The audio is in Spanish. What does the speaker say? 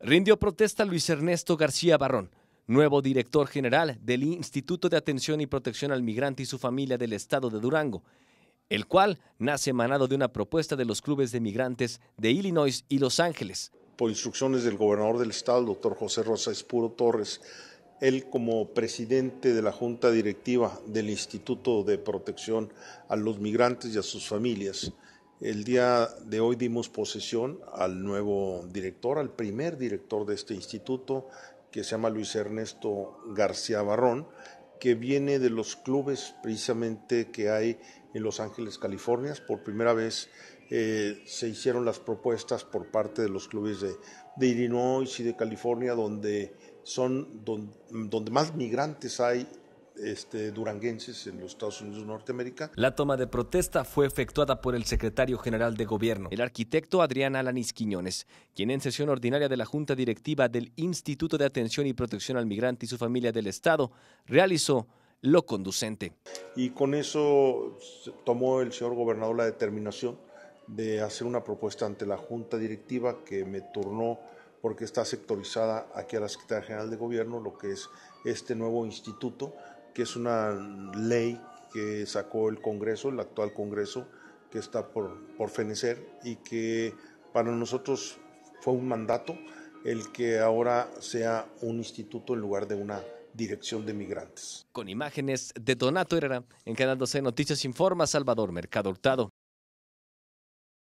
Rindió protesta Luis Ernesto García Barrón, nuevo director general del Instituto de Atención y Protección al Migrante y su familia del Estado de Durango, el cual nace emanado de una propuesta de los clubes de migrantes de Illinois y Los Ángeles. Por instrucciones del gobernador del Estado, doctor José Rosa Espuro Torres, él como presidente de la Junta Directiva del Instituto de Protección a los Migrantes y a sus familias, el día de hoy dimos posesión al nuevo director, al primer director de este instituto, que se llama Luis Ernesto García Barrón, que viene de los clubes precisamente que hay en Los Ángeles, California. Por primera vez eh, se hicieron las propuestas por parte de los clubes de, Illinois y de California, donde son donde, más migrantes hay este, duranguenses en los Estados Unidos de Norteamérica. La toma de protesta fue efectuada por el secretario general de gobierno, el arquitecto Adrián Alanis Quiñones, quien en sesión ordinaria de la Junta Directiva del Instituto de Atención y Protección al Migrante y su familia del Estado realizó lo conducente. Y con eso tomó el señor gobernador la determinación de hacer una propuesta ante la Junta Directiva que me turnó porque está sectorizada aquí a la Secretaría General de Gobierno, lo que es este nuevo instituto que es una ley que sacó el Congreso, el actual Congreso, que está por, por fenecer y que para nosotros fue un mandato el que ahora sea un instituto en lugar de una dirección de migrantes. Con imágenes de Donato Herrera, en Canal 12 Noticias Informa Salvador Mercado Hurtado.